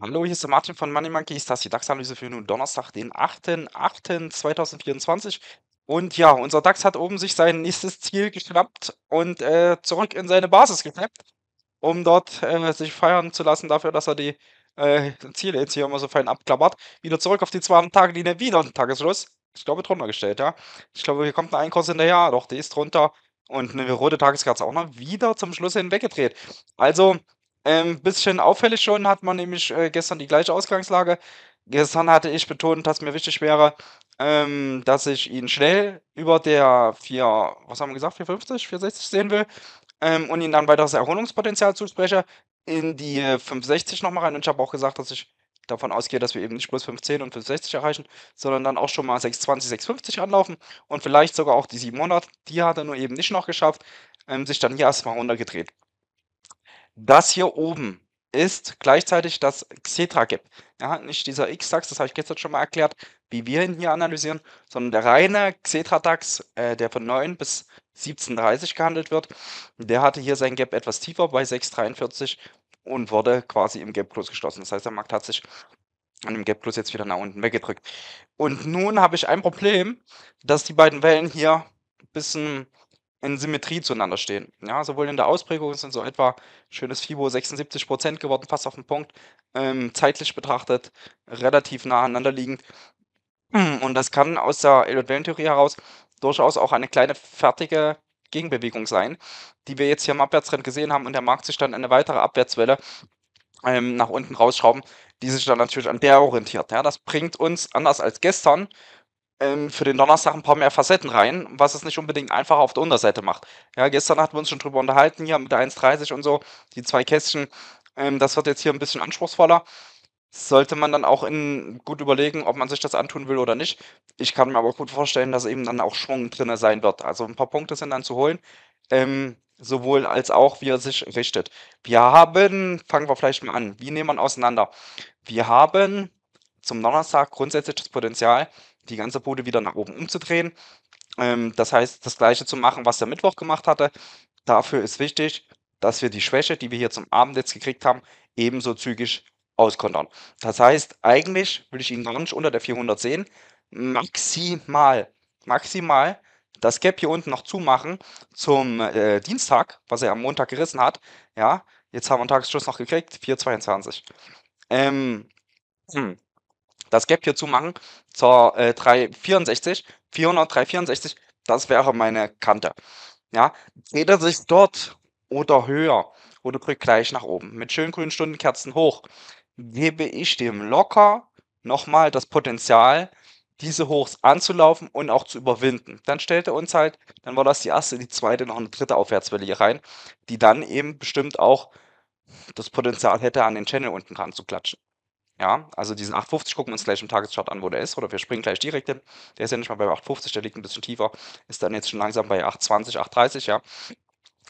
Hallo, hier ist der Martin von Money Ist Das die DAX-Analyse für nun Donnerstag, den 8.8.2024. Und ja, unser DAX hat oben sich sein nächstes Ziel geschnappt und äh, zurück in seine Basis geknappt, um dort äh, sich feiern zu lassen dafür, dass er die äh, Ziele jetzt hier immer so fein abklappert. Wieder zurück auf die 200 Tage, die wieder ein Tagesschluss. Ich glaube, drunter gestellt, ja. Ich glaube, hier kommt ein Einkurs hinterher. Doch, die ist drunter. Und eine rote Tageskatze auch noch wieder zum Schluss hin weggedreht. Also, ein ähm, bisschen auffällig schon hat man nämlich äh, gestern die gleiche Ausgangslage. Gestern hatte ich betont, dass mir wichtig wäre, ähm, dass ich ihn schnell über der 4, was haben wir gesagt, 450, 460 sehen will ähm, und ihn dann weiteres Erholungspotenzial zuspreche, in die 560 äh, nochmal rein. Und ich habe auch gesagt, dass ich davon ausgehe, dass wir eben nicht bloß 510 und 560 erreichen, sondern dann auch schon mal 620, 650 anlaufen und vielleicht sogar auch die 700, die hat er nur eben nicht noch geschafft, ähm, sich dann hier erstmal runtergedreht. Das hier oben ist gleichzeitig das Xetra-Gap. Ja, nicht dieser X-Dax, das habe ich gestern schon mal erklärt, wie wir ihn hier analysieren, sondern der reine Xetra-Dax, äh, der von 9 bis 17.30 gehandelt wird, der hatte hier sein Gap etwas tiefer bei 6,43 und wurde quasi im Gap Close geschlossen. Das heißt, der Markt hat sich an dem Gap Close jetzt wieder nach unten weggedrückt. Und nun habe ich ein Problem, dass die beiden Wellen hier ein bisschen in Symmetrie zueinander stehen. Ja, sowohl in der Ausprägung sind so etwa schönes FIBO 76% geworden, fast auf den Punkt, ähm, zeitlich betrachtet relativ nah aneinander liegend. Und das kann aus der elliott wellentheorie heraus durchaus auch eine kleine fertige Gegenbewegung sein, die wir jetzt hier im Abwärtstrend gesehen haben und der Markt sich dann eine weitere Abwärtswelle ähm, nach unten rausschrauben, die sich dann natürlich an der orientiert. Ja, das bringt uns, anders als gestern, ähm, für den Donnerstag ein paar mehr Facetten rein, was es nicht unbedingt einfach auf der Unterseite macht. Ja, gestern hatten wir uns schon drüber unterhalten, hier mit der 1,30 und so, die zwei Kästchen. Ähm, das wird jetzt hier ein bisschen anspruchsvoller sollte man dann auch in, gut überlegen, ob man sich das antun will oder nicht. Ich kann mir aber gut vorstellen, dass eben dann auch Schwung drin sein wird. Also ein paar Punkte sind dann zu holen, ähm, sowohl als auch, wie er sich richtet. Wir haben, fangen wir vielleicht mal an, wie nehmen wir auseinander? Wir haben zum Donnerstag grundsätzlich das Potenzial, die ganze Bude wieder nach oben umzudrehen. Ähm, das heißt, das gleiche zu machen, was der Mittwoch gemacht hatte. Dafür ist wichtig, dass wir die Schwäche, die wir hier zum Abend jetzt gekriegt haben, ebenso zügig auskontern. Das heißt, eigentlich will ich ihn gar nicht unter der 400 sehen. Maximal, maximal das Gap hier unten noch zumachen zum äh, Dienstag, was er am Montag gerissen hat. Ja, jetzt haben wir einen Tagesschluss noch gekriegt, 4,22. Ähm, hm. Das Gap hier zumachen zur äh, 364, 400, 364, das wäre meine Kante. Ja, dreht er sich dort oder höher oder drückt gleich nach oben. Mit schönen grünen Stundenkerzen hoch gebe ich dem locker nochmal das Potenzial, diese Hochs anzulaufen und auch zu überwinden. Dann stellte uns halt, dann war das die erste, die zweite, noch eine dritte Aufwärtswelle hier rein, die dann eben bestimmt auch das Potenzial hätte, an den Channel unten dran zu klatschen. Ja, also diesen 850 gucken wir uns gleich im Tageschart an, wo der ist, oder wir springen gleich direkt hin. Der ist ja nicht mal bei 850, der liegt ein bisschen tiefer, ist dann jetzt schon langsam bei 820, 830, ja.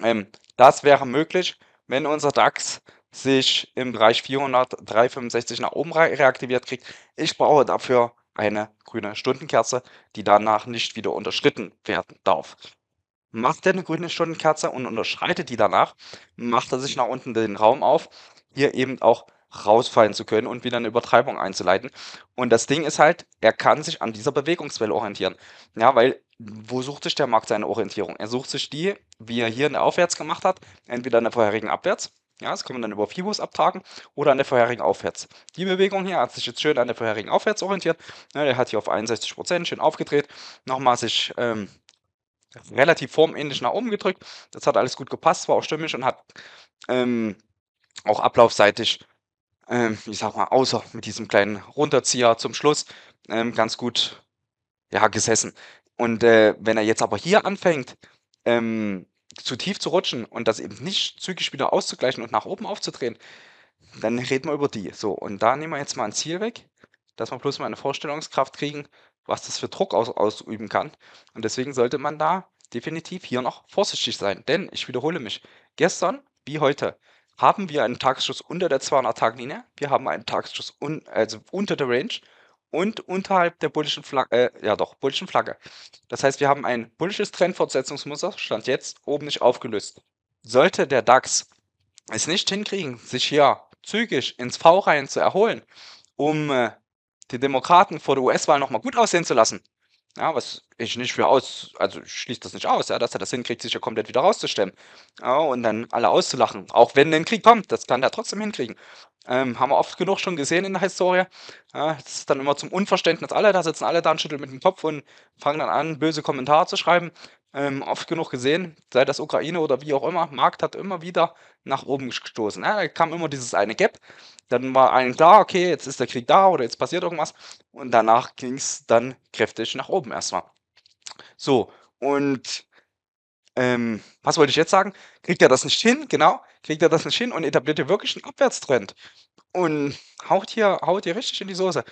Ähm, das wäre möglich, wenn unser DAX sich im Bereich 400, 365 nach oben reaktiviert kriegt. Ich brauche dafür eine grüne Stundenkerze, die danach nicht wieder unterschritten werden darf. Macht er eine grüne Stundenkerze und unterschreitet die danach, macht er sich nach unten den Raum auf, hier eben auch rausfallen zu können und wieder eine Übertreibung einzuleiten. Und das Ding ist halt, er kann sich an dieser Bewegungswelle orientieren. Ja, weil wo sucht sich der Markt seine Orientierung? Er sucht sich die, wie er hier in der Aufwärts gemacht hat, entweder in der vorherigen Abwärts ja, das kann man dann über Fibus abtragen oder an der vorherigen Aufwärts. Die Bewegung hier hat sich jetzt schön an der vorherigen Aufwärts orientiert. Ja, der hat hier auf 61% schön aufgedreht, nochmal sich ähm, relativ formähnlich nach oben gedrückt. Das hat alles gut gepasst, war auch stimmig und hat ähm, auch ablaufseitig, ähm, ich sag mal, außer mit diesem kleinen Runterzieher zum Schluss, ähm, ganz gut ja, gesessen. Und äh, wenn er jetzt aber hier anfängt, ähm, zu tief zu rutschen und das eben nicht zügig wieder auszugleichen und nach oben aufzudrehen, dann reden wir über die. So, und da nehmen wir jetzt mal ein Ziel weg, dass wir bloß mal eine Vorstellungskraft kriegen, was das für Druck aus, ausüben kann. Und deswegen sollte man da definitiv hier noch vorsichtig sein. Denn ich wiederhole mich, gestern wie heute haben wir einen Tagesschuss unter der 200 tag linie wir haben einen Tagesschuss un, also unter der Range und unterhalb der bullischen Flagge, äh, ja doch, bullischen Flagge. Das heißt, wir haben ein bullisches Trendfortsetzungsmuster, stand jetzt oben nicht aufgelöst. Sollte der DAX es nicht hinkriegen, sich hier zügig ins V rein zu erholen, um äh, die Demokraten vor der US-Wahl nochmal gut aussehen zu lassen, ja, was ich nicht für aus, also ich schließe das nicht aus, ja, dass er das hinkriegt, sich ja komplett wieder rauszustemmen. Ja, und dann alle auszulachen. Auch wenn ein Krieg kommt, das kann er trotzdem hinkriegen. Ähm, haben wir oft genug schon gesehen in der Historie. Ja, das ist dann immer zum Unverständnis aller. Da sitzen alle da und schütteln mit dem Kopf und fangen dann an, böse Kommentare zu schreiben ähm, oft genug gesehen, sei das Ukraine oder wie auch immer, Markt hat immer wieder nach oben gestoßen. Ja, ne? da kam immer dieses eine Gap, dann war allen klar, okay, jetzt ist der Krieg da oder jetzt passiert irgendwas und danach ging es dann kräftig nach oben erstmal. So, und ähm, was wollte ich jetzt sagen? Kriegt er das nicht hin? Genau, kriegt er das nicht hin und etabliert hier wirklich einen Abwärtstrend und haut hier, haut hier richtig in die Soße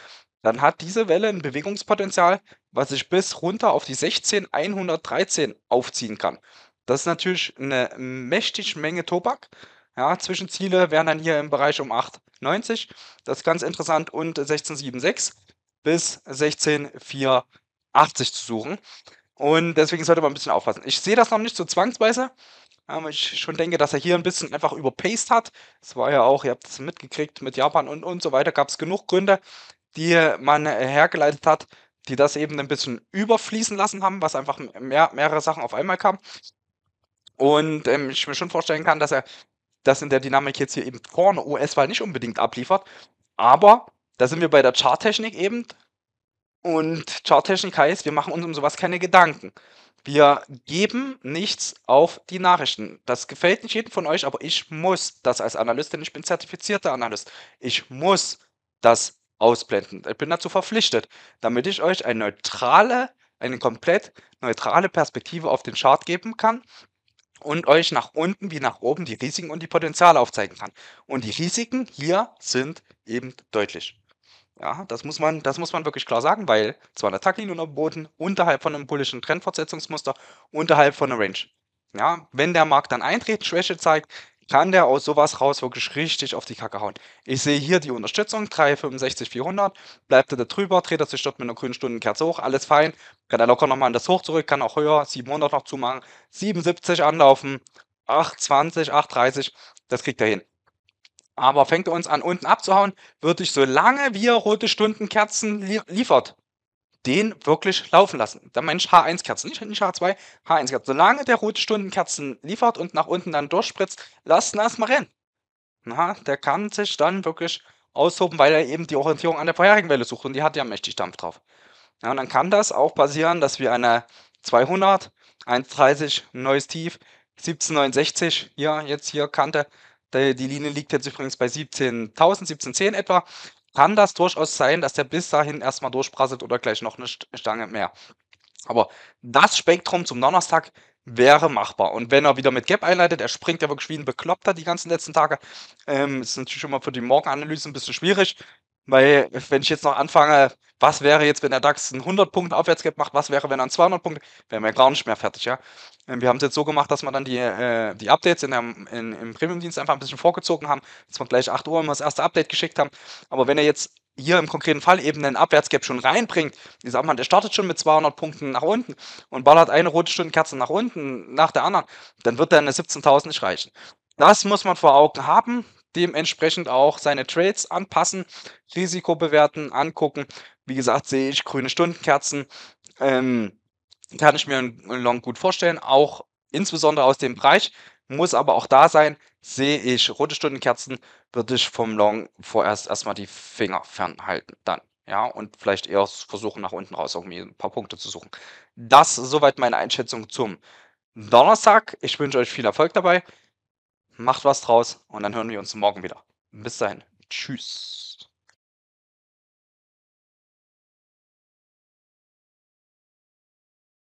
dann hat diese Welle ein Bewegungspotenzial, was sich bis runter auf die 16113 aufziehen kann. Das ist natürlich eine mächtige Menge Tobak. Ja, Zwischenziele wären dann hier im Bereich um 890. Das ist ganz interessant. Und 1676 bis 16480 zu suchen. Und deswegen sollte man ein bisschen aufpassen. Ich sehe das noch nicht so zwangsweise. Aber ich schon denke, dass er hier ein bisschen einfach überpaced hat. Es war ja auch, ihr habt es mitgekriegt, mit Japan und, und so weiter gab es genug Gründe, die man äh, hergeleitet hat, die das eben ein bisschen überfließen lassen haben, was einfach mehr, mehrere Sachen auf einmal kam. Und ähm, ich mir schon vorstellen kann, dass er das in der Dynamik jetzt hier eben vorne US-Wahl nicht unbedingt abliefert. Aber da sind wir bei der Charttechnik eben. Und Charttechnik heißt, wir machen uns um sowas keine Gedanken. Wir geben nichts auf die Nachrichten. Das gefällt nicht jedem von euch, aber ich muss das als Analyst, denn ich bin zertifizierter Analyst. Ich muss das ausblenden. Ich bin dazu verpflichtet, damit ich euch eine neutrale, eine komplett neutrale Perspektive auf den Chart geben kann und euch nach unten wie nach oben die Risiken und die Potenziale aufzeigen kann. Und die Risiken hier sind eben deutlich. Ja, das muss man, das muss man wirklich klar sagen, weil zwar eine Taglinie Boden, unterhalb von einem bullischen Trendfortsetzungsmuster, unterhalb von einer Range. Ja, wenn der Markt dann eintritt, Schwäche zeigt, kann der aus sowas raus wirklich richtig auf die Kacke hauen. Ich sehe hier die Unterstützung, 365, 400, bleibt er da drüber, dreht er sich dort mit einer grünen Stundenkerze hoch, alles fein, kann er locker nochmal in das Hoch zurück, kann auch höher, 700 noch zumachen, 77 anlaufen, 820, 830, das kriegt er hin. Aber fängt er uns an, unten abzuhauen, würde ich, solange wir rote Stundenkerzen liefert, den wirklich laufen lassen. Dann mein H1-Kerzen, nicht, H2, H1-Kerzen. Solange der rote Stundenkerzen liefert und nach unten dann durchspritzt, lasst ihn erstmal rennen. Na, der kann sich dann wirklich aushoben, weil er eben die Orientierung an der vorherigen Welle sucht und die hat ja mächtig Dampf drauf. Ja, und dann kann das auch passieren, dass wir eine 200, 1,30, neues Tief, 17,69, hier, jetzt hier Kante, die, Linie liegt jetzt übrigens bei 17.000, 17.10 etwa kann das durchaus sein, dass der bis dahin erstmal durchprasselt oder gleich noch eine Stange mehr. Aber das Spektrum zum Donnerstag wäre machbar. Und wenn er wieder mit Gap einleitet, er springt ja wirklich wie ein Bekloppter die ganzen letzten Tage. Ähm, ist natürlich schon mal für die Morgenanalyse ein bisschen schwierig. Weil, wenn ich jetzt noch anfange, was wäre jetzt, wenn der DAX einen 100 Punkte Aufwärtsgap macht, was wäre, wenn er einen 200 Punkte, wären wir gar nicht mehr fertig, ja. Ähm, wir haben es jetzt so gemacht, dass wir dann die, äh, die Updates in der, in, im Premium-Dienst einfach ein bisschen vorgezogen haben, dass wir gleich 8 Uhr immer das erste Update geschickt haben. Aber wenn er jetzt hier im konkreten Fall eben einen Abwärtsgap schon reinbringt. Ich sag mal, der startet schon mit 200 Punkten nach unten und ballert eine rote Stundenkerze nach unten, nach der anderen, dann wird er eine 17.000 nicht reichen. Das muss man vor Augen haben dementsprechend auch seine Trades anpassen, Risiko bewerten, angucken. Wie gesagt, sehe ich grüne Stundenkerzen. Ähm, kann ich mir einen Long gut vorstellen, auch insbesondere aus dem Bereich. Muss aber auch da sein, sehe ich rote Stundenkerzen, würde ich vom Long vorerst erstmal die Finger fernhalten. Dann. Ja, und vielleicht eher versuchen, nach unten raus irgendwie ein paar Punkte zu suchen. Das soweit meine Einschätzung zum Donnerstag. Ich wünsche euch viel Erfolg dabei. Macht was draus und dann hören wir uns morgen wieder. Bis dahin. Tschüss.